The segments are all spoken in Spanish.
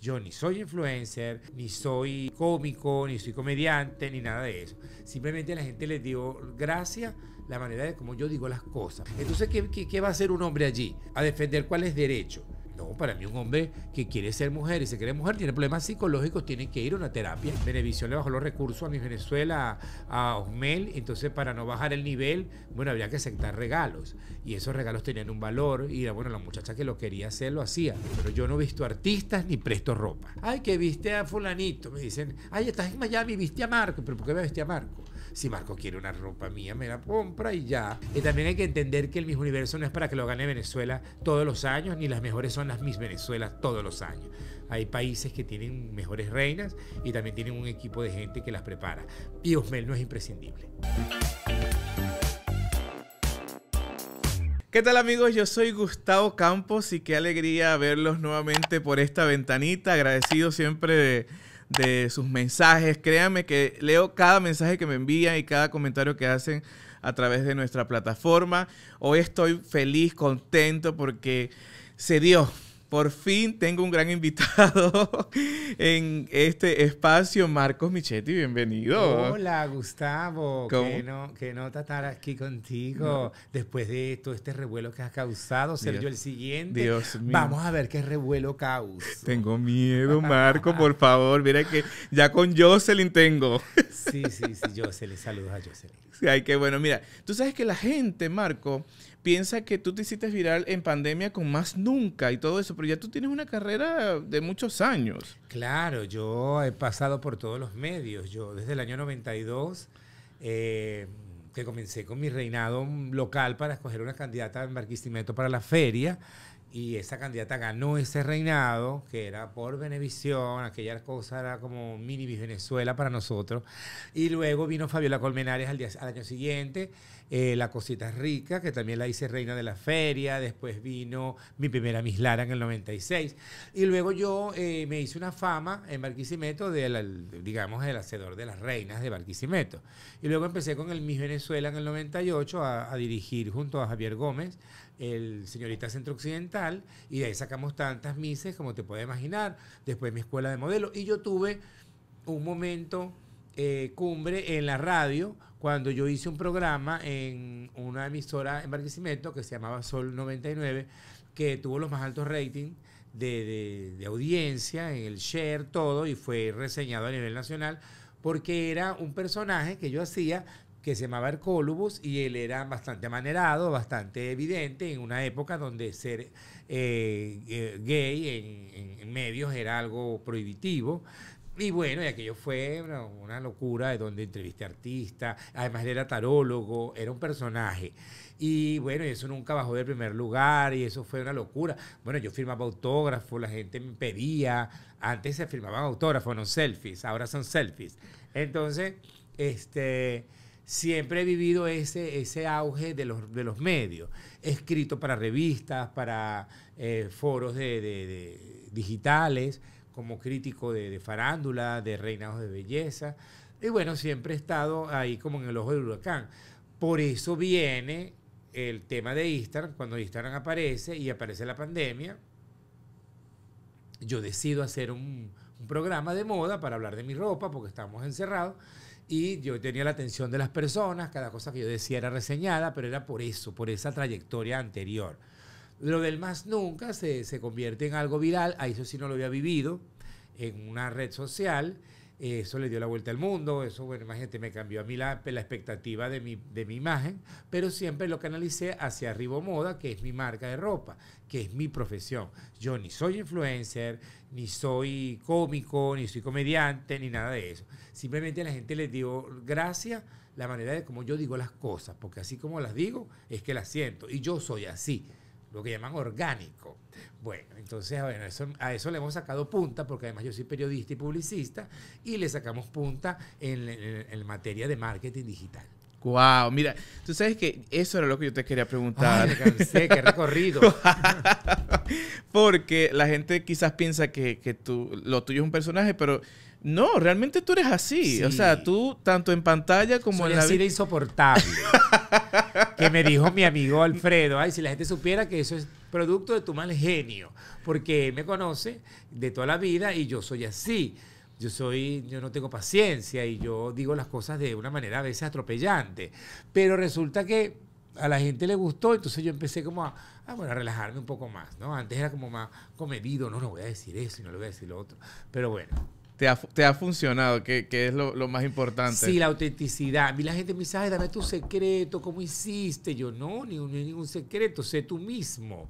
Yo ni soy influencer, ni soy cómico, ni soy comediante, ni nada de eso. Simplemente la gente les dio gracias la manera de como yo digo las cosas. Entonces, ¿qué, qué va a hacer un hombre allí? A defender cuál es derecho. No, para mí un hombre que quiere ser mujer y se quiere mujer tiene problemas psicológicos, tiene que ir a una terapia. Venevisión le bajó los recursos a mi Venezuela, a Osmel, entonces para no bajar el nivel, bueno, había que aceptar regalos. Y esos regalos tenían un valor y bueno, la muchacha que lo quería hacer lo hacía. Pero yo no he visto artistas ni presto ropa. Ay, que viste a fulanito, me dicen, ay, estás en Miami, viste a Marco, pero ¿por qué me viste a Marco? Si Marco quiere una ropa mía, me la compra y ya. Y también hay que entender que el Miss Universo no es para que lo gane Venezuela todos los años, ni las mejores son las Miss Venezuela todos los años. Hay países que tienen mejores reinas y también tienen un equipo de gente que las prepara. Y Osmel no es imprescindible. ¿Qué tal amigos? Yo soy Gustavo Campos y qué alegría verlos nuevamente por esta ventanita. Agradecido siempre de de sus mensajes. Créanme que leo cada mensaje que me envían y cada comentario que hacen a través de nuestra plataforma. Hoy estoy feliz, contento porque se dio por fin tengo un gran invitado en este espacio, Marcos Michetti, bienvenido. Hola, Gustavo. Que no, qué, nota estar aquí contigo después de todo este revuelo que has causado, ser el siguiente. Dios mío. Vamos a ver qué revuelo causa. Tengo miedo, Marco, por favor. Mira que ya con Jocelyn tengo. sí, sí, sí, Jocelyn. Saludos a Jocelyn. Ay, qué bueno. Mira, tú sabes que la gente, Marco, piensa que tú te hiciste viral en pandemia con más nunca y todo eso, pero ya tú tienes una carrera de muchos años. Claro, yo he pasado por todos los medios. Yo desde el año 92, eh, que comencé con mi reinado local para escoger una candidata en Barquisimeto para la feria, y esa candidata ganó ese reinado, que era por Venevisión, aquella cosa era como mini Venezuela para nosotros. Y luego vino Fabiola Colmenares al, día, al año siguiente eh, la Cosita Rica, que también la hice reina de la feria, después vino mi primera Miss Lara en el 96, y luego yo eh, me hice una fama en Barquisimeto, de digamos, el hacedor de las reinas de Barquisimeto. Y luego empecé con el Miss Venezuela en el 98 a, a dirigir junto a Javier Gómez el Señorita Centro Occidental, y de ahí sacamos tantas mises como te puedes imaginar, después mi escuela de modelo, y yo tuve un momento eh, cumbre en la radio cuando yo hice un programa en una emisora en Barquisimeto que se llamaba Sol 99, que tuvo los más altos ratings de, audiencia, en el share, todo, y fue reseñado a nivel nacional, porque era un personaje que yo hacía que se llamaba Hercólubus y él era bastante amanerado, bastante evidente en una época donde ser eh, eh, gay en, en, medios era algo prohibitivo. Y bueno, y aquello fue una, locura de donde entrevisté artistas, además era tarólogo, era un personaje. Y bueno, eso nunca bajó del primer lugar y eso fue una locura. Bueno, yo firmaba autógrafos, la gente me pedía, antes se firmaban autógrafos, no selfies, ahora son selfies. Entonces, este siempre he vivido ese, ese auge de los, medios. escrito para revistas, para eh, foros de digitales, como crítico de, farándula, de reinados de belleza. Y bueno, siempre he estado ahí como en el ojo del huracán. Por eso viene el tema de Instagram, cuando Instagram aparece y aparece la pandemia, yo decido hacer un, un, programa de moda para hablar de mi ropa, porque estamos encerrados, y yo tenía la atención de las personas, cada cosa que yo decía era reseñada, pero era por eso, por esa trayectoria anterior. Lo del más nunca se, convierte en algo viral, a ah, eso sí no lo había vivido, en una red social. Eh, eso le dio la vuelta al mundo, eso, bueno, imagínate, me cambió a mí la, expectativa de mi, imagen, pero siempre lo canalicé hacia Arribo Moda, que es mi marca de ropa, que es mi profesión. Yo ni soy influencer, ni soy cómico, ni soy comediante, ni nada de eso. Simplemente a la gente le dio gracias la manera de como yo digo las cosas, porque así como las digo, es que las siento, y yo soy así lo que llaman orgánico. Bueno, entonces a eso le hemos sacado punta, porque además yo soy periodista y publicista, y le sacamos punta en, materia de marketing digital. Wow, mira, tú sabes que eso era lo que yo te quería preguntar. Ay, me qué recorrido. porque la gente quizás piensa que, tú, lo tuyo es un personaje, pero no, realmente tú eres así. O sea, tú, tanto en pantalla como en la vida. así de insoportable. que me dijo mi amigo Alfredo, ay, si la gente supiera que eso es producto de tu mal genio, porque él me conoce de toda la vida y yo soy así. Yo soy, yo no tengo paciencia y yo digo las cosas de una manera a veces atropellante. Pero resulta que a la gente le gustó, entonces yo empecé como a, ah, relajarme un poco más, ¿no? Antes era como más comedido, no, no voy a decir eso y no le voy a decir lo otro. Pero bueno, te ha, funcionado, ¿Qué es lo, más importante. Sí, la autenticidad. A mí la gente me dice, ay, dame tu secreto, ¿cómo hiciste? Yo, no, ni, ningún secreto, sé tú mismo.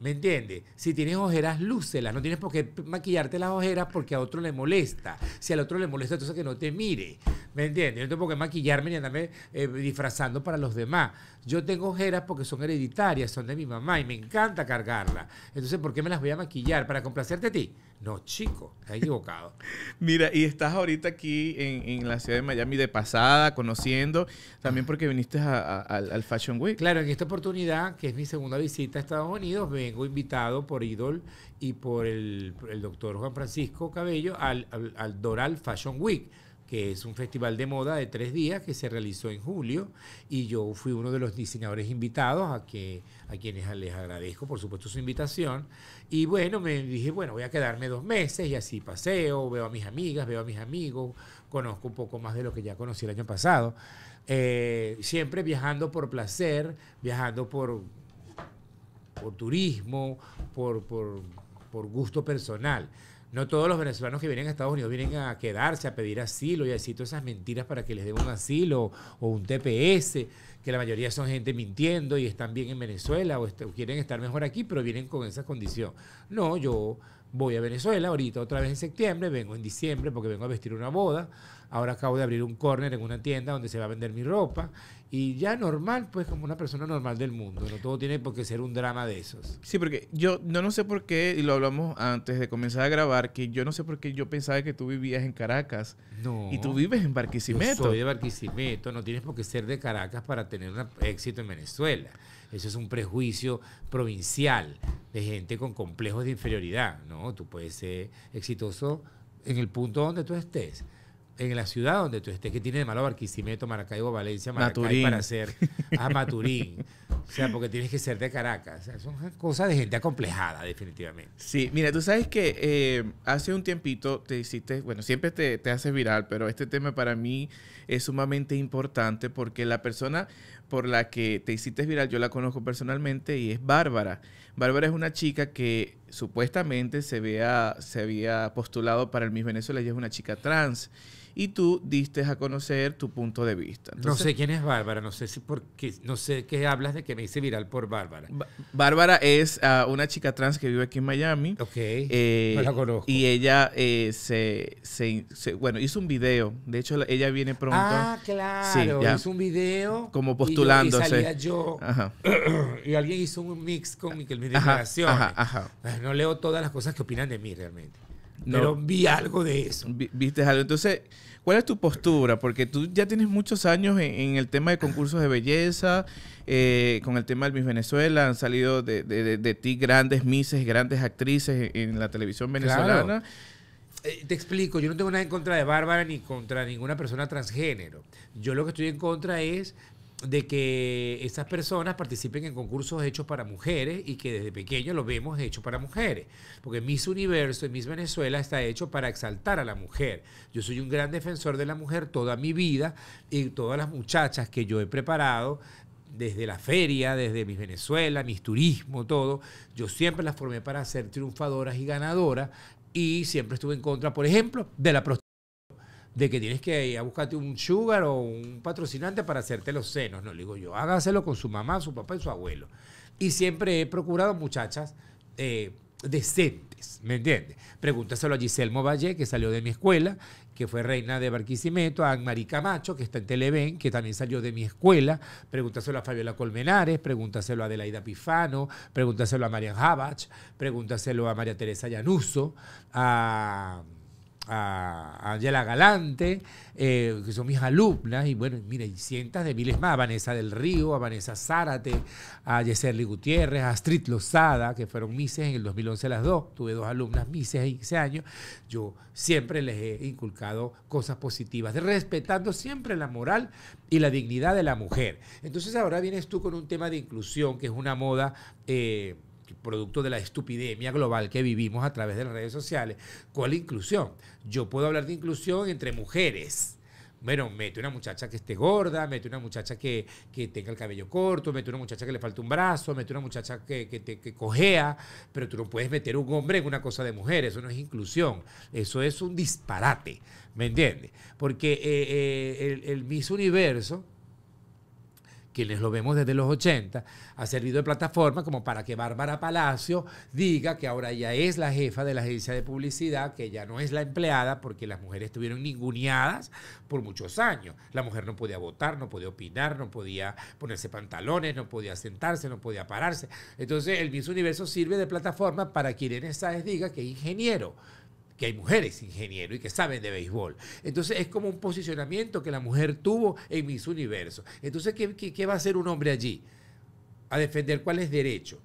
¿Me entiendes? Si tienes ojeras, lúcelas. No tienes por qué maquillarte las ojeras porque a otro le molesta. Si al otro le molesta, entonces que no te mire. ¿Me entiendes? No tengo por qué maquillarme ni andarme eh, disfrazando para los demás. Yo tengo ojeras porque son hereditarias, son de mi mamá y me encanta cargarlas. Entonces, ¿por qué me las voy a maquillar? ¿Para complacerte a ti? No, chico, has equivocado. Mira, y estás ahorita aquí en, la ciudad de Miami de pasada, conociendo, también porque viniste a, al, Fashion Week. Claro, en esta oportunidad, que es mi segunda visita a Estados Unidos, vengo invitado por Idol y por el, doctor Juan Francisco Cabello al, al Doral Fashion Week que es un festival de moda de tres días que se realizó en julio y yo fui uno de los diseñadores invitados a, que, a quienes les agradezco por supuesto su invitación y bueno, me dije, bueno, voy a quedarme dos meses y así paseo, veo a mis amigas, veo a mis amigos, conozco un poco más de lo que ya conocí el año pasado, eh, siempre viajando por placer, viajando por, por turismo, por, por gusto personal no todos los venezolanos que vienen a Estados Unidos vienen a quedarse, a pedir asilo y a decir todas esas mentiras para que les den un asilo o un TPS, que la mayoría son gente mintiendo y están bien en Venezuela o, quieren estar mejor aquí, pero vienen con esa condición. No, yo voy a Venezuela ahorita otra vez en septiembre, vengo en diciembre porque vengo a vestir una boda. Ahora acabo de abrir un corner en una tienda donde se va a vender mi ropa y ya normal, pues como una persona normal del mundo. No todo tiene por qué ser un drama de esos. Sí, porque yo no, no sé por qué, y lo hablamos antes de comenzar a grabar, que yo no sé por qué yo pensaba que tú vivías en Caracas. No. Y tú vives en Barquisimeto. Yo soy de Barquisimeto, no tienes por qué ser de Caracas para tener éxito en Venezuela. Eso es un prejuicio provincial de gente con complejos de inferioridad. No, tú puedes ser exitoso en el punto donde tú estés en la ciudad donde tú estés, que tiene de malo Barquisimeto, Maracaibo, Valencia, Maracay para ser a ah, Maturín. o sea, porque tienes que ser de Caracas. son cosas de gente acomplejada, definitivamente. Sí, mira, tú sabes que eh, hace un tiempito te hiciste, bueno, siempre te, te haces viral, pero este tema para mí es sumamente importante porque la persona por la que te hiciste viral, yo la conozco personalmente y es Bárbara. Bárbara es una chica que supuestamente se había, se había postulado para el Miss Venezuela, y es una chica trans y tú diste a conocer tu punto de vista. no sé quién es Bárbara, no sé si por qué, no sé qué hablas de que me hice viral por Bárbara. Bárbara es ah, una chica trans que vive aquí en Miami. Ok. Eh, la conozco. Y ella eh, se, bueno, hizo un video. De hecho, ella viene pronto. Ah, claro. hizo un video. Como postulándose. Y, salía yo. y alguien hizo un mix con mi, ajá. No leo todas las cosas que opinan de mí realmente. Pero vi algo de eso. viste algo. Entonces, ¿cuál es tu postura? Porque tú ya tienes muchos años en, el tema de concursos de belleza, eh, con el tema de Miss Venezuela, han salido de, ti grandes misses, grandes actrices en, la televisión venezolana. Eh, te explico, yo no tengo nada en contra de Bárbara ni contra ninguna persona transgénero. Yo lo que estoy en contra es de que esas personas participen en concursos hechos para mujeres y que desde pequeño lo vemos hecho para mujeres. Porque Miss Universo y Miss Venezuela está hecho para exaltar a la mujer. Yo soy un gran defensor de la mujer toda mi vida y todas las muchachas que yo he preparado desde la feria, desde Miss Venezuela, mis turismo, todo, yo siempre las formé para ser triunfadoras y ganadoras y siempre estuve en contra, por ejemplo, de la prostitución de que tienes que ir a buscarte un sugar o un patrocinante para hacerte los senos. No, le digo yo, hágaselo con su mamá, su papá y su abuelo. Y siempre he procurado muchachas eh, decentes, ¿me entiendes? Pregúntaselo a Giselmo Valle, que salió de mi escuela, que fue reina de Barquisimeto, a Anne-Marie Camacho, que está en Televen, que también salió de mi escuela, pregúntaselo a Fabiola Colmenares, pregúntaselo a Adelaida Pifano, pregúntaselo a Marian Javach, pregúntaselo a María Teresa Llanuso, a a Angela Galante, eh, que son mis alumnas, y bueno, mire, y cientos de miles más, a Vanessa del Río, a Vanessa Zárate, a Yeserly Gutiérrez, a Astrid Lozada, que fueron mises en el 2011 las dos, tuve dos alumnas mises en ese año, yo siempre les he inculcado cosas positivas, respetando siempre la moral y la dignidad de la mujer. Entonces ahora vienes tú con un tema de inclusión, que es una moda... Eh, producto de la estupidemia global que vivimos a través de las redes sociales, ¿Cuál inclusión. Yo puedo hablar de inclusión entre mujeres. Bueno, mete una muchacha que esté gorda, mete una muchacha que, tenga el cabello corto, mete una muchacha que le falta un brazo, mete una muchacha que, te, cojea, pero tú no puedes meter un hombre en una cosa de mujeres, eso no es inclusión, eso es un disparate, ¿me entiendes? Porque eh, eh, el, el Miss Universo, quienes lo vemos desde los 80, ha servido de plataforma como para que Bárbara Palacio diga que ahora ya es la jefa de la agencia de publicidad, que ya no es la empleada, porque las mujeres estuvieron ninguneadas por muchos años. La mujer no podía votar, no podía opinar, no podía ponerse pantalones, no podía sentarse, no podía pararse. Entonces el mismo Universo sirve de plataforma para que Irene Sáez diga que es ingeniero que hay mujeres ingenieros y que saben de béisbol. Entonces es como un posicionamiento que la mujer tuvo en mis universos. Entonces, ¿qué, qué, va a hacer un hombre allí? A defender cuál es derecho.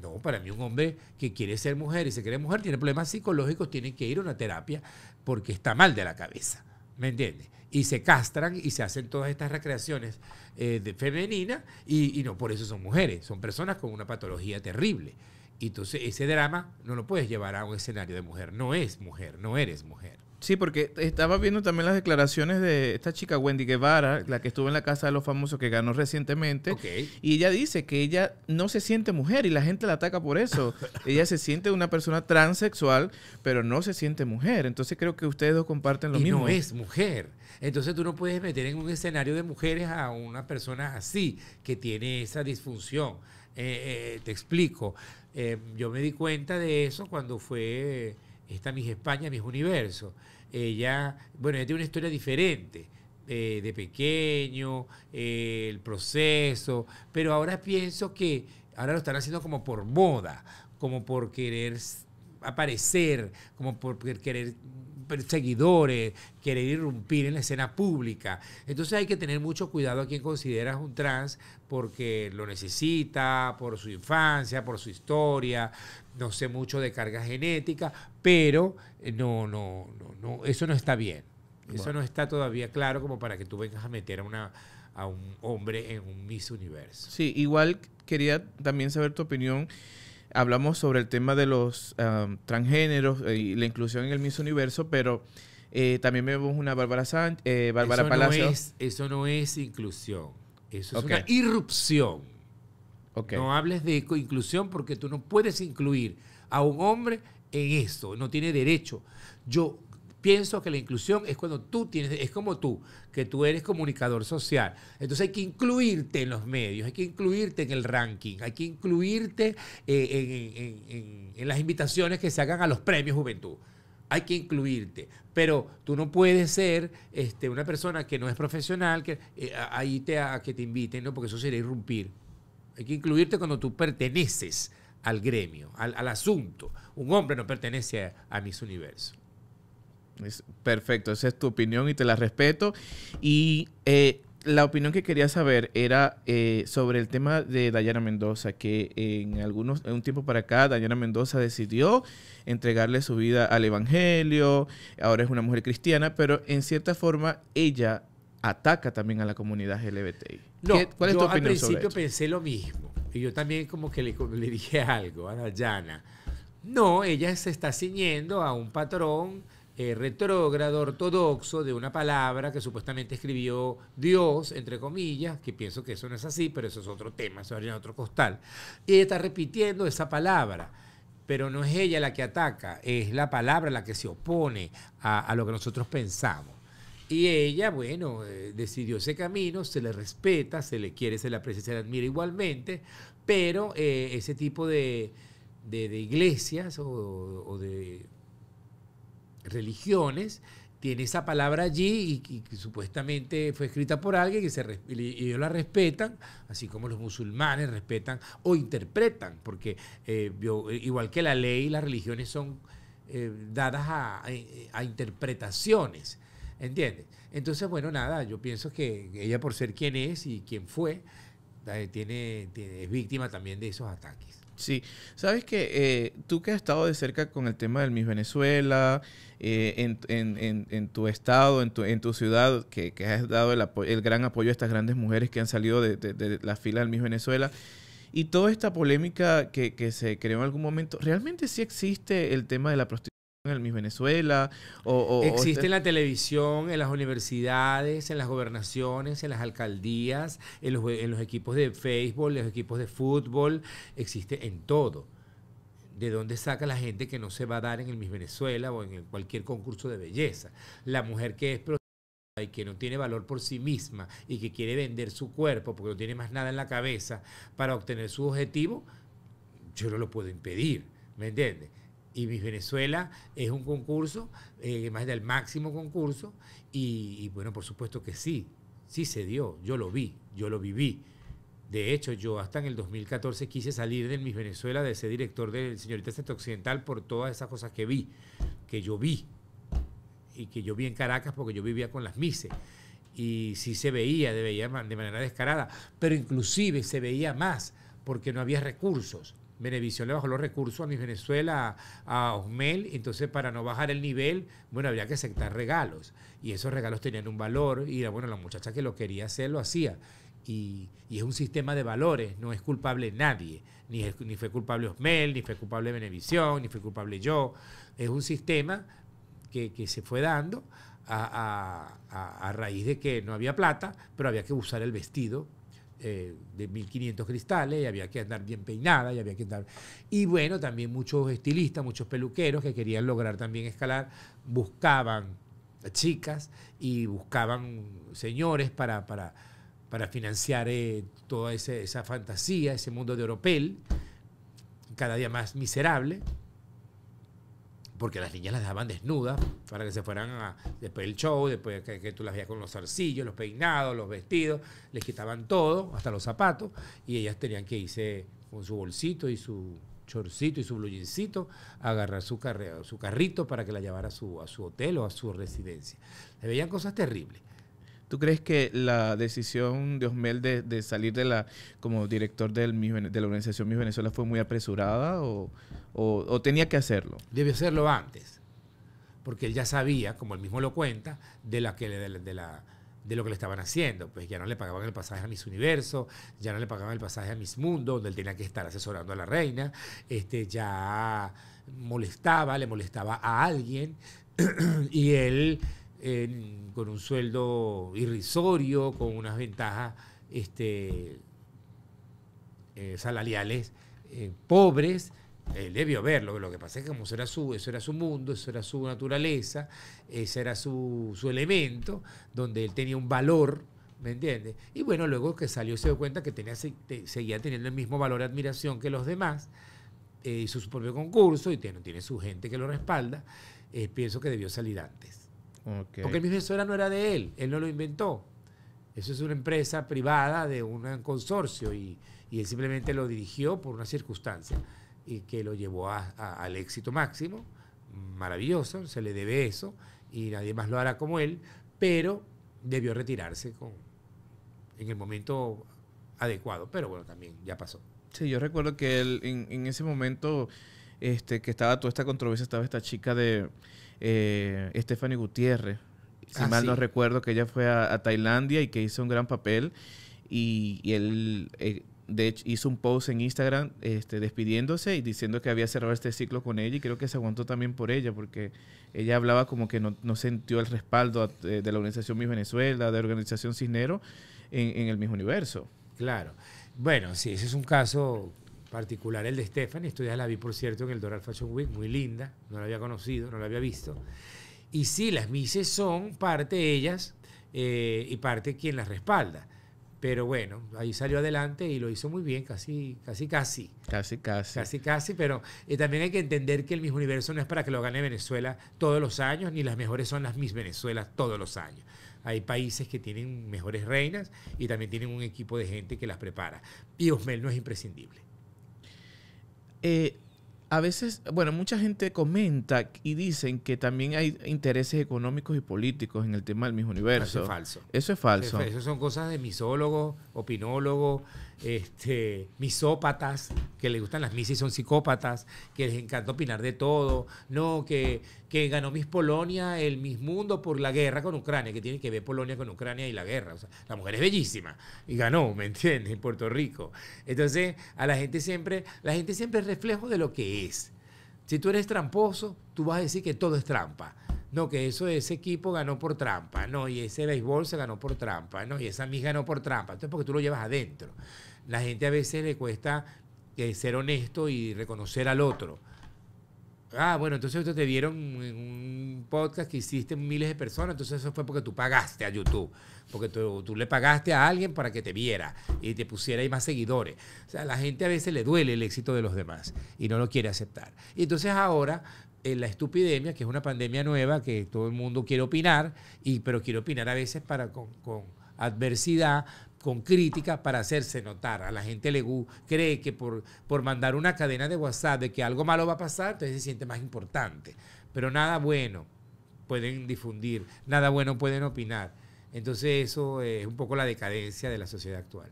No, para mí un hombre que quiere ser mujer y se cree mujer tiene problemas psicológicos, tiene que ir a una terapia porque está mal de la cabeza. ¿Me entiendes? Y se castran y se hacen todas estas recreaciones eh, femeninas y, no por eso son mujeres, son personas con una patología terrible. Y entonces ese drama no lo puedes llevar a un escenario de mujer. No es mujer, no eres mujer. Sí, porque estaba viendo también las declaraciones de esta chica Wendy Guevara, la que estuvo en la Casa de los Famosos que ganó recientemente. Y ella dice que ella no se siente mujer y la gente la ataca por eso. ella se siente una persona transexual, pero no se siente mujer. Entonces creo que ustedes dos comparten lo y mismo. No es mujer. Entonces tú no puedes meter en un escenario de mujeres a una persona así, que tiene esa disfunción. Eh, eh, te explico. Eh, yo me di cuenta de eso cuando fue esta mis España, mis Universo. Ella, bueno, ella tiene una historia diferente. Eh, de pequeño, eh, el proceso, pero ahora pienso que ahora lo están haciendo como por moda, como por querer aparecer, como por querer perseguidores, querer irrumpir en la escena pública. Entonces hay que tener mucho cuidado a quien consideras un trans porque lo necesita, por su infancia, por su historia, no sé mucho de carga genética, pero eh, no, no, no, no eso no está bien. Eso no está todavía claro como para que tú vengas a meter a una a un hombre en un Miss Universo. Sí, igual quería también saber tu opinión hablamos sobre el tema de los transgéneros eh, y la inclusión en el mismo Universo, pero eh, también vemos una Bárbara eh, Bárbara eso No es, eso no es inclusión, eso es una irrupción. No hables de inclusión porque tú no puedes incluir a un hombre en eso, no tiene derecho. Yo Pienso que la inclusión es cuando tú tienes, es como tú, que tú eres comunicador social. Entonces hay que incluirte en los medios, hay que incluirte en el ranking, hay que incluirte eh, en, las invitaciones que se hagan a los premios Juventud hay que incluirte. Pero tú no puedes ser este, una persona que no es profesional, que eh, ahí te, que te inviten, ¿no? porque eso sería irrumpir. Hay que incluirte cuando tú perteneces al gremio, al, asunto. Un hombre no pertenece a, a mis universos perfecto, esa es tu opinión y te la respeto. Y eh, la opinión que quería saber era eh, sobre el tema de Dayana Mendoza, que en algunos en un tiempo para acá Dayana Mendoza decidió entregarle su vida al Evangelio, ahora es una mujer cristiana, pero en cierta forma ella ataca también a la comunidad LGBTI. No, al principio pensé lo mismo y yo también como que le, le dije algo a Dayana. No, ella se está ciñendo a un patrón eh, retrógrado, ortodoxo de una palabra que supuestamente escribió Dios, entre comillas, que pienso que eso no es así, pero eso es otro tema, eso haría otro costal. Y ella está repitiendo esa palabra, pero no es ella la que ataca, es la palabra la que se opone a, lo que nosotros pensamos. Y ella, bueno, eh, decidió ese camino, se le respeta, se le quiere, se le aprecia, se le admira igualmente, pero eh, ese tipo de, iglesias o de religiones tiene esa palabra allí y, que supuestamente fue escrita por alguien y, se, ellos la respetan, así como los musulmanes respetan o interpretan, porque eh, eh, igual que la ley, las religiones son eh, dadas a, interpretaciones, ¿entiendes? Entonces, bueno, nada, yo pienso que ella por ser quien es y quien fue, tiene es víctima también de esos ataques. Sí, sabes que eh, tú que has estado de cerca con el tema del Miss Venezuela, eh, en, tu estado, en tu, ciudad, que, has dado el, gran apoyo a estas grandes mujeres que han salido de, la fila del Miss Venezuela, y toda esta polémica que se creó en algún momento, ¿realmente sí existe el tema de la prostitución? en el Miss Venezuela. O, Existe este en la televisión, en las universidades, en las gobernaciones, en las alcaldías, en los, equipos de Facebook, en los equipos de fútbol. Existe en todo. ¿De dónde saca la gente que no se va a dar en el Miss Venezuela o en cualquier concurso de belleza? La mujer que es y que no tiene valor por sí misma y que quiere vender su cuerpo porque no tiene más nada en la cabeza para obtener su objetivo, yo no lo puedo impedir, ¿me entiendes? y Miss Venezuela es un concurso, eh, más del máximo concurso, y, bueno, por supuesto que sí, sí se dio, yo lo vi, yo lo viví. De hecho, yo hasta en el 2014 quise salir de Miss Venezuela, de ese director del Señorita Centro Occidental, por todas esas cosas que vi, que yo vi, y que yo vi en Caracas porque yo vivía con las Mises. Y sí se veía, veía de manera descarada, pero inclusive se veía más porque no había recursos Venevisión le bajó los recursos a Miss Venezuela, a Osmel, entonces para no bajar el nivel, bueno, había que aceptar regalos. Y esos regalos tenían un valor y, bueno, la muchacha que lo quería hacer lo hacía. Y, es un sistema de valores, no es culpable nadie. Ni, ni fue culpable Osmel, ni fue culpable Venevisión, ni fue culpable yo. Es un sistema que, se fue dando a raíz de que no había plata, pero había que usar el vestido eh, de 1500 cristales y había que andar bien peinada y había que andar... Y bueno, también muchos estilistas, muchos peluqueros que querían lograr también escalar, buscaban chicas y buscaban señores para, financiar eh, toda esa fantasía, ese mundo de Oropel, cada día más miserable porque las niñas las daban desnudas para que se fueran después del show, después que, tú las veías con los zarcillos, los peinados, los vestidos, les quitaban todo, hasta los zapatos, y ellas tenían que irse con su bolsito y su chorcito y su blujincito agarrar su, su carrito para que la llevara a su, a su hotel o a su residencia. Le veían cosas terribles. ¿Tú crees que la decisión de Osmel de, salir de la, como director del, de la organización Mis Venezuela fue muy apresurada o, tenía que hacerlo? Debió hacerlo antes, porque él ya sabía, como él mismo lo cuenta, de, la que, de, lo que le estaban haciendo. Pues ya no le pagaban el pasaje a Mis Universo, ya no le pagaban el pasaje a Mis Mundo, donde él tenía que estar asesorando a la reina, este, ya molestaba, le molestaba a alguien y él con un sueldo irrisorio, con unas ventajas este, eh, salariales eh, pobres. Él debió verlo, lo que pasa es que eso era su, eso era su mundo, eso era su naturaleza, ese era su, elemento, donde él tenía un valor, ¿me entiendes? Y bueno, luego que salió se dio cuenta que tenía, seguía teniendo el mismo valor de admiración que los demás, eh, hizo su propio concurso y tiene su gente que lo respalda, pienso que debió salir antes. Porque el Miss Venezuela no era de él, él no lo inventó. Eso es una empresa privada de un consorcio y, él simplemente lo dirigió por una circunstancia y que lo llevó al éxito máximo, maravilloso, se le debe eso y nadie más lo hará como él, pero debió retirarse con, en el momento adecuado, pero bueno, también ya pasó. Sí, yo recuerdo que él en, en ese momento este, que estaba toda esta controversia, estaba esta chica de eh, Stephanie Gutiérrez, si ah, mal no recuerdo, que ella fue a, Tailandia y que hizo un gran papel. Y, él, eh, de hizo un post en Instagram este, despidiéndose y diciendo que había cerrado este ciclo con ella. Y creo que se aguantó también por ella, porque ella hablaba como que no, sintió el respaldo eh, de, la organización Miss Venezuela, de la organización Cisnero, en, en el mismo universo. Claro. Bueno, sí, ese es un caso particular el de Stephanie. esto ya la vi, por cierto, en el Doral Fashion Week, muy linda, no la había conocido, no la había visto. Y sí, las Mises son parte ellas eh, y parte quien las respalda. Pero bueno, ahí salió adelante y lo hizo muy bien, casi, casi, casi. Casi, casi. Casi, casi, pero eh, también hay que entender que el Miss Universo no es para que lo gane Venezuela todos los años, ni las mejores son las Miss Venezuela todos los años. Hay países que tienen mejores reinas y también tienen un equipo de gente que las prepara. Y Osmel no es imprescindible. Eh, a veces, bueno, mucha gente comenta y dicen que también hay intereses económicos y políticos en el tema del mismo ah, universo. Eso es falso. Eso es falso. Eso son cosas de misólogos, opinólogos, este, misópatas, que les gustan las misas y son psicópatas, que les encanta opinar de todo, no, que, que ganó Miss Polonia el Miss Mundo por la guerra con Ucrania, que tiene que ver Polonia con Ucrania y la guerra. la mujer es bellísima y ganó, ¿me entiendes? En Puerto Rico. Entonces, a la gente siempre, la gente siempre es reflejo de lo que es. Si tú eres tramposo, tú vas a decir que todo es trampa no, que eso ese equipo ganó por trampa, no, y ese béisbol se ganó por trampa, no, y esa mis ganó por trampa. Entonces, porque tú lo llevas adentro. La gente a veces le cuesta eh, ser honesto y reconocer al otro. Ah, bueno, entonces ustedes te vieron en un podcast que hiciste miles de personas, entonces eso fue porque tú pagaste a YouTube, porque tú, le pagaste a alguien para que te viera y te pusiera ahí más seguidores. O sea, la gente a veces le duele el éxito de los demás y no lo quiere aceptar. Y entonces ahora la estupidemia, que es una pandemia nueva que todo el mundo quiere opinar, y, pero quiere opinar a veces para con, adversidad, con crítica para hacerse notar. A la gente le cree que por, por mandar una cadena de WhatsApp de que algo malo va a pasar, entonces se siente más importante. Pero nada bueno pueden difundir, nada bueno pueden opinar. Entonces eso es un poco la decadencia de la sociedad actual.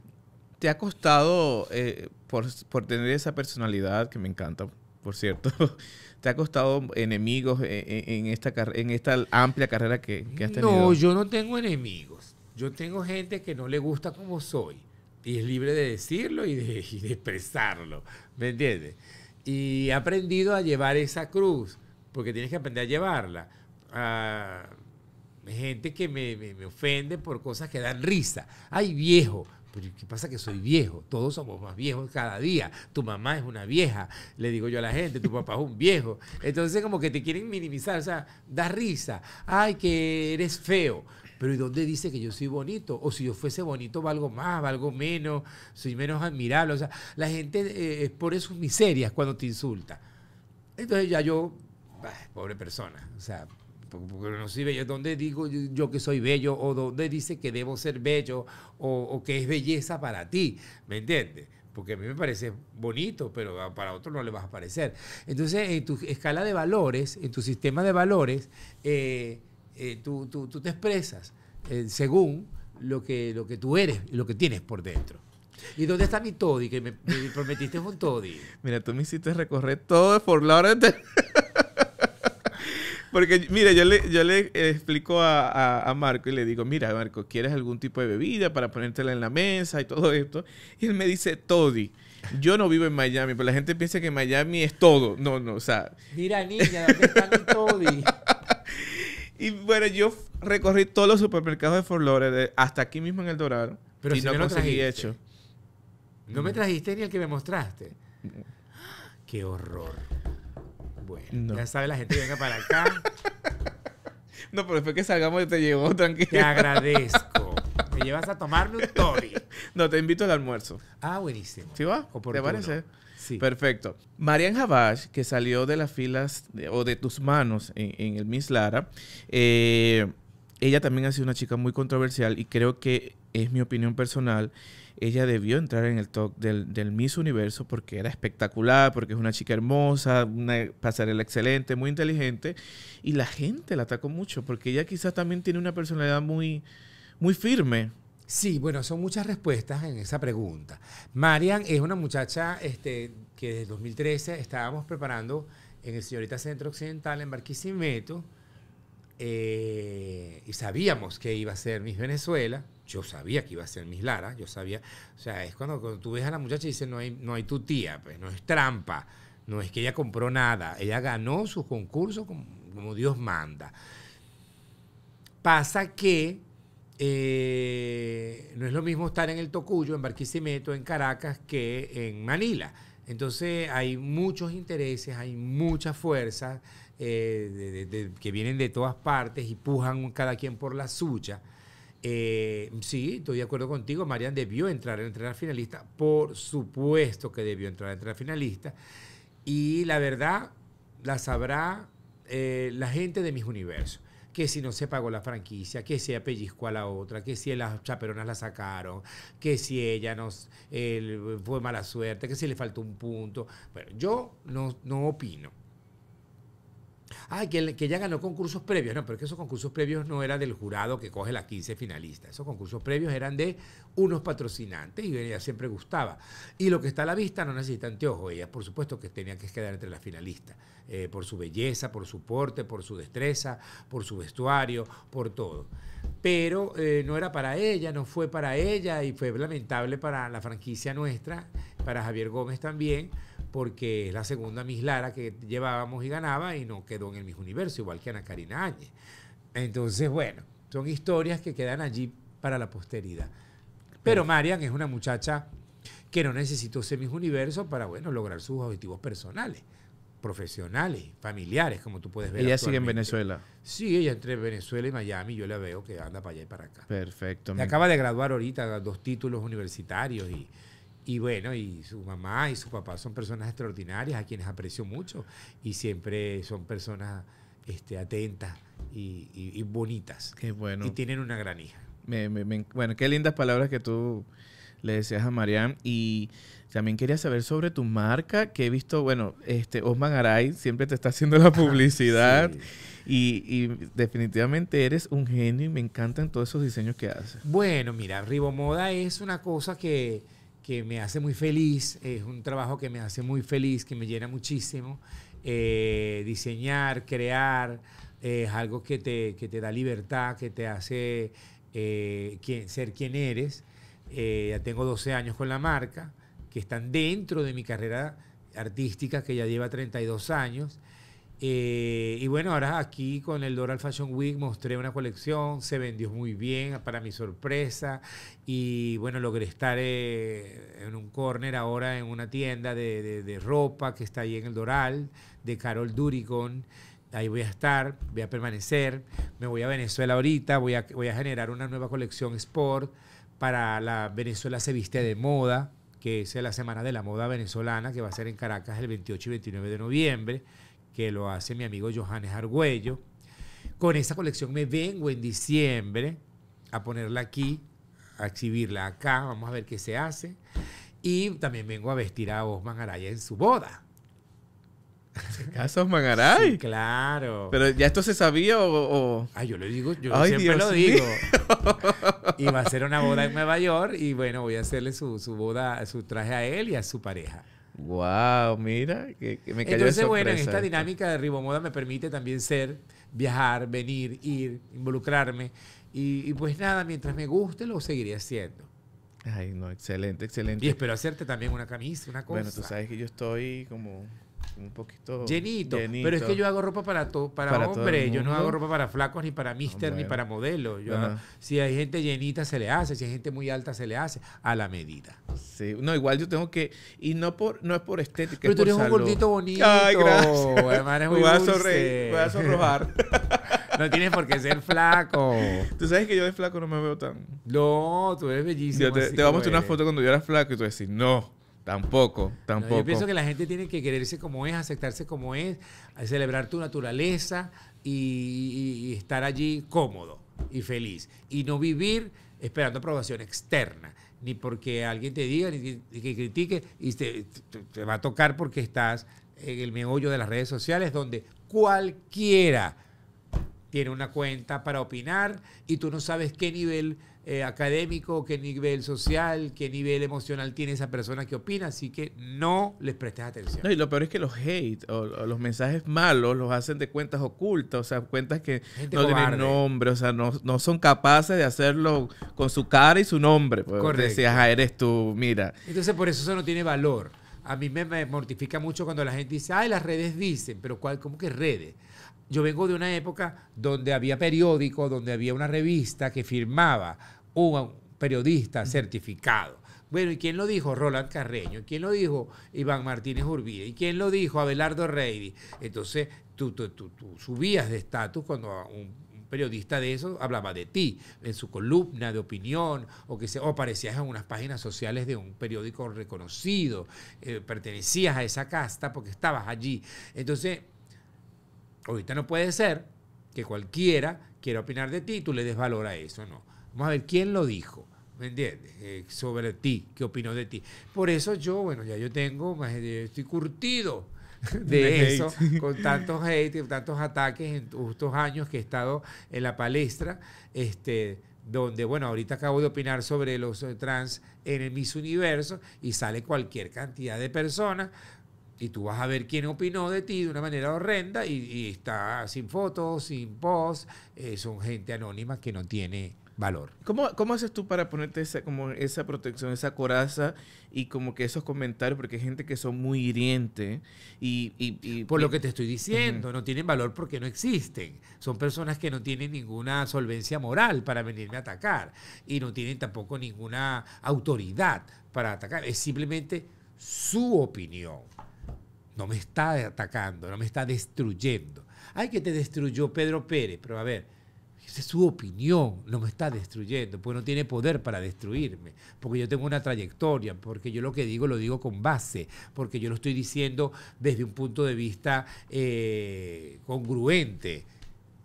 ¿Te ha costado, eh, por, por tener esa personalidad, que me encanta, por cierto, ¿Te ha costado enemigos e, e, en, esta, en esta amplia carrera que, has tenido? No, yo no tengo enemigos. Yo tengo gente que no le gusta como soy. Y es libre de decirlo y de, expresarlo. ¿Me entiendes? Y he aprendido a llevar esa cruz, porque tienes que aprender a llevarla. gente que me ofende por cosas que dan risa. Ay, viejo, ¿qué pasa? Que soy viejo. Todos somos más viejos cada día. Tu mamá es una vieja, le digo yo a la gente, tu papá es un viejo. Entonces como que te quieren minimizar, o sea, da risa. Ay, que eres feo. Pero ¿y dónde dice que yo soy bonito? O si yo fuese bonito, valgo más, valgo menos, soy menos admirable. O sea, la gente expone eh, sus miserias cuando te insulta. Entonces ya yo, pobre persona, o sea, porque soy bello. ¿Dónde digo yo que soy bello? ¿O dónde dice que debo ser bello? ¿O, que es belleza para ti? ¿Me entiendes? Porque a mí me parece bonito, pero para otro no le vas a parecer. Entonces, en tu escala de valores, en tu sistema de valores, eh, eh, tú, tú, te expresas eh, según lo que, lo que tú eres y lo que tienes por dentro. ¿Y dónde está mi Toddy? Que me, prometiste un Toddy. Mira, tú me hiciste recorrer todo la hora de... Porque, mira, yo le, yo le eh, explico a, Marco y le digo, mira, Marco, ¿quieres algún tipo de bebida para ponértela en la mesa y todo esto? Y él me dice, Toddy. Yo no vivo en Miami, pero la gente piensa que Miami es todo. No, no, o sea... Mira, niña, ¿dónde está mi Toddy? y bueno, yo recorrí todos los supermercados de Fort Lauderdale, hasta aquí mismo en El Dorado, pero y no conseguí hecho. No me mm. trajiste ni el que me mostraste. Mm. ¡Qué horror! Ya sabe la gente que venga para acá. No, pero después que salgamos te llevo, tranquilo. Te agradezco. Me llevas a tomarme un tori. No, te invito al almuerzo. Ah, buenísimo. ¿Sí va? ¿Te parece? Sí. Perfecto. Marian Javash, que salió de las filas o de tus manos en, el Miss Lara, eh, ella también ha sido una chica muy controversial y creo que es mi opinión personal ella debió entrar en el top del, Miss Universo porque era espectacular, porque es una chica hermosa, una pasarela excelente, muy inteligente, y la gente la atacó mucho porque ella quizás también tiene una personalidad muy, muy firme. Sí, bueno, son muchas respuestas en esa pregunta. Marian es una muchacha este, que desde 2013 estábamos preparando en el Señorita Centro Occidental, en Barquisimeto, eh, y sabíamos que iba a ser Miss Venezuela yo sabía que iba a ser mis Lara, yo sabía, o sea, es cuando, cuando tú ves a la muchacha y dices, no hay, no hay tu tía, pues no es trampa, no es que ella compró nada, ella ganó su concurso como, Dios manda. Pasa que eh, no es lo mismo estar en el Tocuyo, en Barquisimeto, en Caracas, que en Manila. Entonces hay muchos intereses, hay muchas fuerzas eh, que vienen de todas partes y pujan cada quien por la suya. Eh, sí, estoy de acuerdo contigo. Marian debió entrar a entrenar finalista. Por supuesto que debió entrar a entrenar finalista. Y la verdad la sabrá eh, la gente de mis universos. Que si no se pagó la franquicia, que si apelliscó a la otra, que si las chaperonas la sacaron, que si ella nos eh, fue mala suerte, que si le faltó un punto. Bueno, yo no, no opino. Ah, que, ella ya ganó concursos previos. No, pero que esos concursos previos no eran del jurado que coge las 15 finalistas. Esos concursos previos eran de unos patrocinantes y ella siempre gustaba. Y lo que está a la vista no necesita anteojos. Ella, por supuesto, que tenía que quedar entre las finalistas. Eh, por su belleza, por su porte, por su destreza, por su vestuario, por todo. Pero eh, no era para ella, no fue para ella y fue lamentable para la franquicia nuestra, para Javier Gómez también porque es la segunda Miss Lara que llevábamos y ganaba y no quedó en el Miss Universo, igual que Ana Karina Áñez. Entonces, bueno, son historias que quedan allí para la posteridad. Pero Marian es una muchacha que no necesitó ese Miss Universo para, bueno, lograr sus objetivos personales, profesionales, familiares, como tú puedes ver. Ella sigue en Venezuela. Sí, ella entre Venezuela y Miami, yo la veo que anda para allá y para acá. Perfecto. Se acaba de graduar ahorita dos títulos universitarios y y bueno, y su mamá y su papá son personas extraordinarias a quienes aprecio mucho y siempre son personas este, atentas y, bonitas. Qué bueno. Y tienen una gran hija. bueno, qué lindas palabras que tú le decías a Mariam. Y también quería saber sobre tu marca, que he visto, bueno, este Osman Aray siempre te está haciendo la publicidad. y, y, definitivamente eres un genio y me encantan todos esos diseños que haces. Bueno, mira, Ribomoda es una cosa que que me hace muy feliz, es un trabajo que me hace muy feliz, que me llena muchísimo. Eh, diseñar, crear, eh, es algo que te, da libertad, que te hace eh, ser quien eres. ya tengo 12 años con la marca, que están dentro de mi carrera artística, que ya lleva 32 años. Eh, y bueno, ahora aquí con el Doral Fashion Week mostré una colección, se vendió muy bien, para mi sorpresa. Y bueno, logré estar eh, en un corner ahora en una tienda de, ropa que está ahí en el Doral, de Carol Duricon. Ahí voy a estar, voy a permanecer. Me voy a Venezuela ahorita, voy a, voy a generar una nueva colección Sport para la Venezuela se viste de moda, que es la Semana de la Moda Venezolana, que va a ser en Caracas el 28 y 29 de noviembre que lo hace mi amigo Johannes Argüello. Con esa colección me vengo en diciembre a ponerla aquí, a exhibirla acá, vamos a ver qué se hace. Y también vengo a vestir a Osman Araya en su boda. casa Osman Araya? claro. ¿Pero ya esto se sabía o...? Ah, yo lo digo, yo siempre lo digo. y va a ser una boda en Nueva York y bueno, voy a hacerle su, su boda, su traje a él y a su pareja. Wow, mira, que, me cayó Entonces, bueno, en esta dinámica de Ribomoda me permite también ser, viajar, venir, ir, involucrarme. Y, y pues nada, mientras me guste, lo seguiré haciendo. Ay, no, excelente, excelente. Y espero hacerte también una camisa, una cosa. Bueno, tú sabes que yo estoy como un poquito llenito. Pero es que yo hago ropa para todo, para, hombre. yo no hago ropa para flacos, ni para mister, ni para modelo. si hay gente llenita, se le hace. Si hay gente muy alta, se le hace. A la medida. Sí, no, igual yo tengo que. Y no por no es por estética. Pero tú eres un gordito bonito. Ay, gracias. Además, es muy voy a sonreír, voy a sonrojar. no tienes por qué ser flaco. Tú sabes que yo de flaco no me veo tan. No, tú eres bellísimo. te, te voy a mostrar una foto cuando yo era flaco y tú decís, no. Tampoco, tampoco. yo pienso que la gente tiene que quererse como es, aceptarse como es, celebrar tu naturaleza y, estar allí cómodo y feliz. Y no vivir esperando aprobación externa, ni porque alguien te diga, ni que critique, y te, te va a tocar porque estás en el meollo de las redes sociales, donde cualquiera tiene una cuenta para opinar y tú no sabes qué nivel eh, académico, qué nivel social, qué nivel emocional tiene esa persona que opina, así que no les prestes atención. y lo peor es que los hate o, los mensajes malos los hacen de cuentas ocultas, o sea, cuentas que no tienen nombre, o sea, no, son capaces de hacerlo con su cara y su nombre. Pues. Correcto. Decías, ah, eres tú, mira. Entonces, por eso eso no tiene valor. A mí me, mortifica mucho cuando la gente dice, ay, las redes dicen, pero ¿cuál, ¿cómo que redes? yo vengo de una época donde había periódico, donde había una revista que firmaba un periodista certificado. Bueno, ¿y quién lo dijo? Roland Carreño. ¿Y ¿Quién lo dijo? Iván Martínez urbí ¿Y quién lo dijo? Abelardo Rey Entonces, tú, tú, subías de estatus cuando un, periodista de eso hablaba de ti en su columna de opinión o que se aparecías en unas páginas sociales de un periódico reconocido eh, pertenecías a esa casta porque estabas allí entonces Ahorita no puede ser que cualquiera quiera opinar de ti y tú le des a eso, no. Vamos a ver quién lo dijo, ¿me entiendes? Eh, sobre ti, qué opinó de ti. Por eso yo, bueno, ya yo tengo, eh, estoy curtido de eso, con tantos hate, tantos ataques en estos años que he estado en la palestra, este, donde, bueno, ahorita acabo de opinar sobre los eh, trans en el Miss Universo y sale cualquier cantidad de personas y tú vas a ver quién opinó de ti de una manera horrenda y, está sin fotos, sin post, eh, son gente anónima que no tiene valor. ¿Cómo, ¿Cómo, haces tú para ponerte esa, como esa protección, esa coraza y como que esos comentarios? Porque hay gente que son muy hirientes y, Por lo que te estoy diciendo, no tienen valor porque no existen. Son personas que no tienen ninguna solvencia moral para venirme a atacar y no tienen tampoco ninguna autoridad para atacar. Es simplemente su opinión no me está atacando, no me está destruyendo. Ay, que te destruyó Pedro Pérez, pero a ver, esa es su opinión, no me está destruyendo, porque no tiene poder para destruirme, porque yo tengo una trayectoria, porque yo lo que digo lo digo con base, porque yo lo estoy diciendo desde un punto de vista eh, congruente.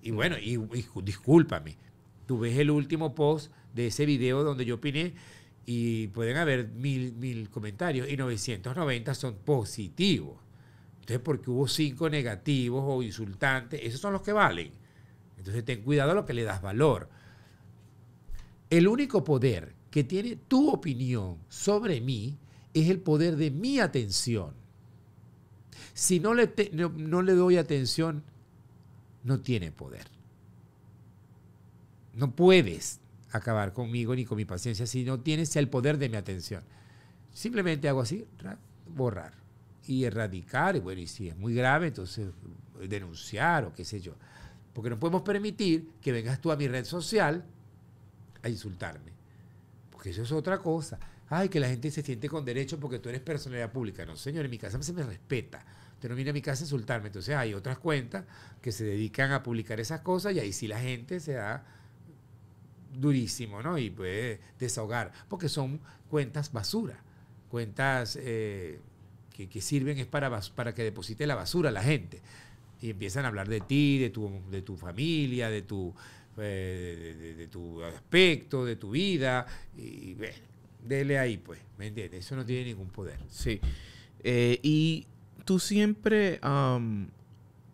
Y bueno, y, discúlpame, tú ves el último post de ese video donde yo opiné y pueden haber mil, mil comentarios y 990 son positivos porque hubo cinco negativos o insultantes, esos son los que valen. Entonces, ten cuidado a lo que le das valor. El único poder que tiene tu opinión sobre mí es el poder de mi atención. Si no le doy atención, no tiene poder. No puedes acabar conmigo ni con mi paciencia si no tienes el poder de mi atención. Simplemente hago así, borrar y erradicar, y bueno, y si es muy grave, entonces eh, denunciar o qué sé yo. Porque no podemos permitir que vengas tú a mi red social a insultarme. Porque eso es otra cosa. Ay, que la gente se siente con derecho porque tú eres personalidad pública. No, señor, en mi casa se me respeta. Usted no viene a mi casa a insultarme. Entonces hay otras cuentas que se dedican a publicar esas cosas y ahí sí la gente se da durísimo, ¿no? Y puede desahogar. Porque son cuentas basura, cuentas... Eh, que, sirven es para, para que deposite la basura a la gente. Y empiezan a hablar de ti, de tu, de tu familia, de tu, eh, de, tu aspecto, de tu vida. Y bueno, dele ahí, pues, ¿me entiendes? Eso no tiene ningún poder. Sí. Eh, y tú siempre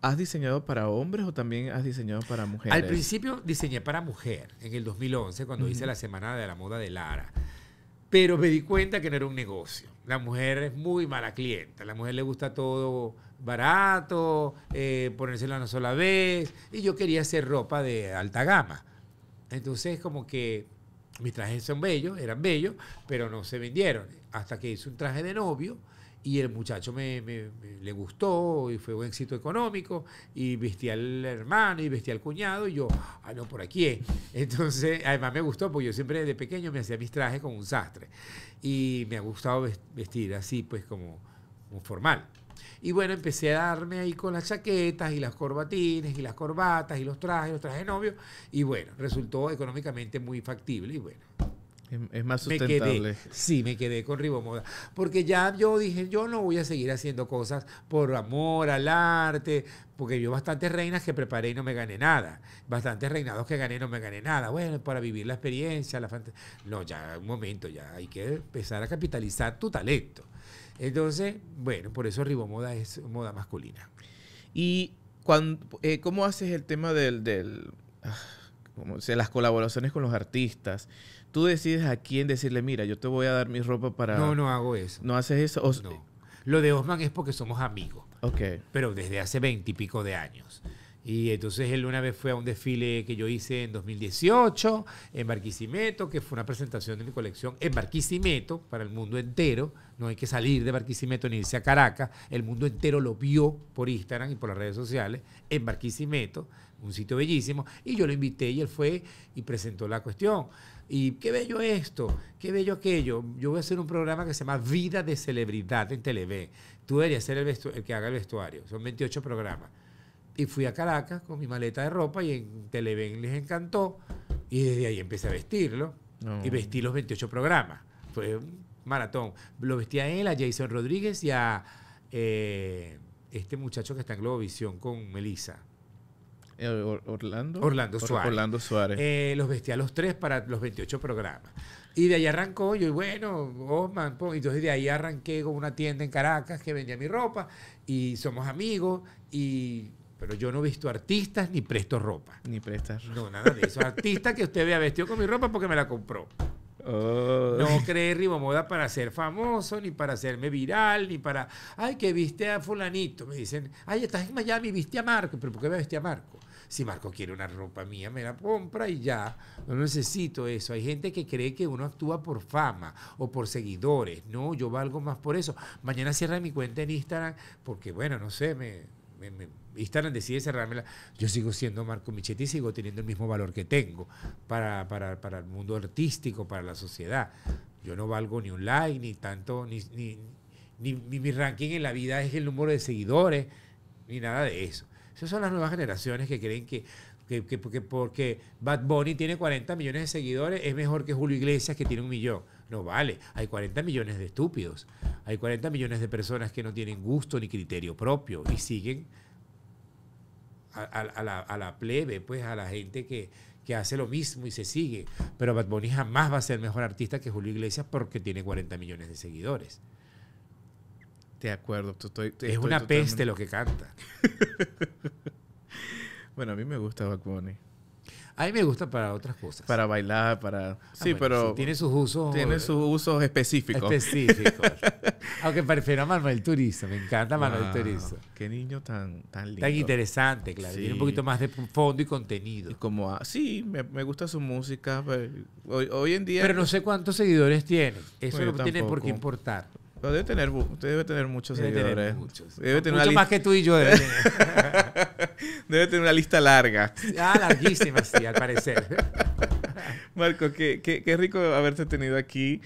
has diseñado para hombres o también has diseñado para mujeres? Al principio diseñé para mujer, en el 2011, cuando hice la Semana de la Moda de Lara. Pero me di cuenta que no era un negocio la mujer es muy mala clienta. La mujer le gusta todo barato, eh, ponérsela una sola vez. Y yo quería hacer ropa de alta gama. Entonces, como que mis trajes son bellos, eran bellos, pero no se vendieron. Hasta que hice un traje de novio y el muchacho me, le gustó y fue un éxito económico. Y vestí al hermano y vestí al cuñado. Y yo, ah, no, por aquí Entonces, además me gustó porque yo siempre de pequeño me hacía mis trajes con un sastre. Y me ha gustado vestir así, pues como, como formal. Y bueno, empecé a darme ahí con las chaquetas y las corbatines y las corbatas y los trajes, los trajes de novio. Y bueno, resultó económicamente muy factible. Y bueno, es más sustentable. sí, me quedé con Ribomoda. Porque ya yo dije, yo no voy a seguir haciendo cosas por amor al arte, porque yo bastantes reinas que preparé y no me gané nada. Bastantes reinados que gané y no me gané nada. Bueno, para vivir la experiencia, la fantasía. No, ya un momento, ya hay que empezar a capitalizar tu talento. Entonces, bueno, por eso Ribomoda es moda masculina. ¿Y cuando, eh, cómo haces el tema del ah, como, las colaboraciones con los artistas. Tú decides a quién decirle, mira, yo te voy a dar mi ropa para... No, no hago eso. ¿No haces eso? No. Lo de Osman es porque somos amigos. Ok. Pero desde hace veintipico de años. Y entonces él una vez fue a un desfile que yo hice en 2018 en Barquisimeto, que fue una presentación de mi colección en Barquisimeto para el mundo entero. No hay que salir de Barquisimeto ni irse a Caracas. El mundo entero lo vio por Instagram y por las redes sociales en Barquisimeto un sitio bellísimo, y yo lo invité y él fue y presentó la cuestión. Y qué bello esto, qué bello aquello. Yo voy a hacer un programa que se llama Vida de Celebridad en Televen. Tú deberías ser el, que haga el vestuario. Son 28 programas. Y fui a Caracas con mi maleta de ropa y en Televen les encantó. Y desde ahí empecé a vestirlo. Y vestí los 28 programas. Fue un maratón. Lo vestí a él, a Jason Rodríguez y a eh, este muchacho que está en Globovisión con Melissa. Eh, Orlando. Orlando Suárez. Eh, los vestí a los tres para los 28 programas. Y de ahí arrancó yo, y bueno, Osman, entonces de ahí arranqué con una tienda en Caracas que vendía mi ropa y somos amigos y pero yo no he visto artistas ni presto ropa. Ni prestas ropa. No, nada de eso. Artista que usted vea vestido con mi ropa porque me la compró. No No creé Moda para ser famoso, ni para hacerme viral, ni para, ay, que viste a fulanito. Me dicen, ay, estás en Miami, viste a Marco. ¿Pero por qué me viste a Marco? Si Marco quiere una ropa mía, me la compra y ya. No necesito eso. Hay gente que cree que uno actúa por fama o por seguidores. No, yo valgo más por eso. Mañana cierra mi cuenta en Instagram porque, bueno, no sé, me, Instagram decide cerrármela, yo sigo siendo Marco Michetti y sigo teniendo el mismo valor que tengo para, para, para, el mundo artístico, para la sociedad. Yo no valgo ni un like, ni tanto, ni, ni, ni mi ranking en la vida es el número de seguidores, ni nada de eso. Esas son las nuevas generaciones que creen que que, porque Bad Bunny tiene 40 millones de seguidores es mejor que Julio Iglesias que tiene un millón. No vale, hay 40 millones de estúpidos, hay 40 millones de personas que no tienen gusto ni criterio propio y siguen a, la, plebe, pues a la gente que, hace lo mismo y se sigue. Pero Bad Bunny jamás va a ser mejor artista que Julio Iglesias porque tiene 40 millones de seguidores. De acuerdo, es una peste lo que canta. Bueno, a mí me gusta Bad A mí me gusta para otras cosas. Para bailar, para... Ah, sí, pero... tiene sus usos... Tiene sus usos específicos. Específicos. Aunque prefiero a Manuel Turizo. Me encanta Manuel wow, Qué niño tan, tan lindo. Tan interesante, claro. Tiene un poquito más de fondo y contenido. como, ah, sí, me, gusta su música. Hoy, hoy en día... Pero no sé cuántos seguidores tiene. Eso no tiene por qué importar debe tener, usted debe tener muchos debe seguidores. Debe tener Mucho una más que tú y yo. Debe tener. una lista larga. Ah, larguísima, sí, al parecer. Marco, qué, qué, qué, rico haberte tenido aquí.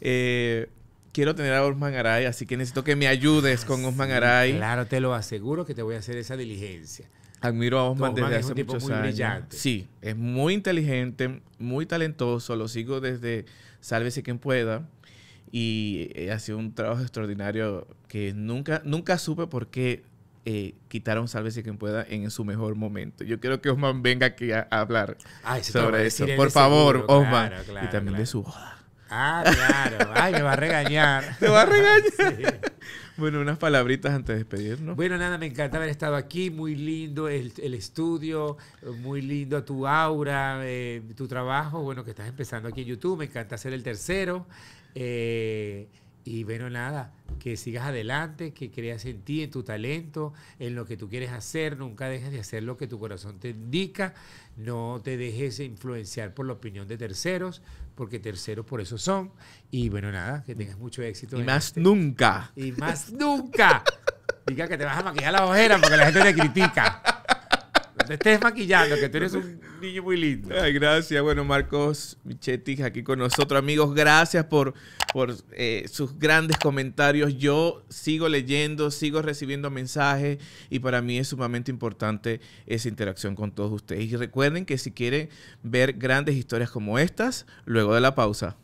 Eh, quiero tener a Osman Aray, así que necesito que me ayudes con Osman ah, Aray. Claro, te lo aseguro que te voy a hacer esa diligencia. Admiro a Osman, desde es hace un tipo muchos muy años. Brillante. Sí, es muy inteligente, muy talentoso. Lo sigo desde Sálvese quien pueda. Y eh, ha sido un trabajo extraordinario que nunca, nunca supe por qué eh, quitaron Sálvese quien pueda en su mejor momento. Yo quiero que Osman venga aquí a, hablar ah, sobre eso. Por favor, Osman. y también de su boda. Ah, claro. Ay, me va a regañar. Te va a regañar. Bueno, unas palabritas antes de despedirnos. Bueno, nada, me encanta haber estado aquí. Muy lindo el, el estudio, muy lindo tu aura, eh, tu trabajo. Bueno, que estás empezando aquí en YouTube. Me encanta ser el tercero. Eh, y bueno, nada, que sigas adelante, que creas en ti, en tu talento, en lo que tú quieres hacer, nunca dejes de hacer lo que tu corazón te indica, no te dejes influenciar por la opinión de terceros, porque terceros por eso son. Y bueno, nada, que tengas mucho éxito. Y más este- nunca. Y más nunca. Diga que te vas a maquillar la ojera porque la gente te critica te estés maquillando, que tú eres un niño muy lindo. gracias. Bueno, Marcos Michetti aquí con nosotros. Amigos, gracias por, por eh, sus grandes comentarios. Yo sigo leyendo, sigo recibiendo mensajes y para mí es sumamente importante esa interacción con todos ustedes. Y recuerden que si quieren ver grandes historias como estas, luego de la pausa,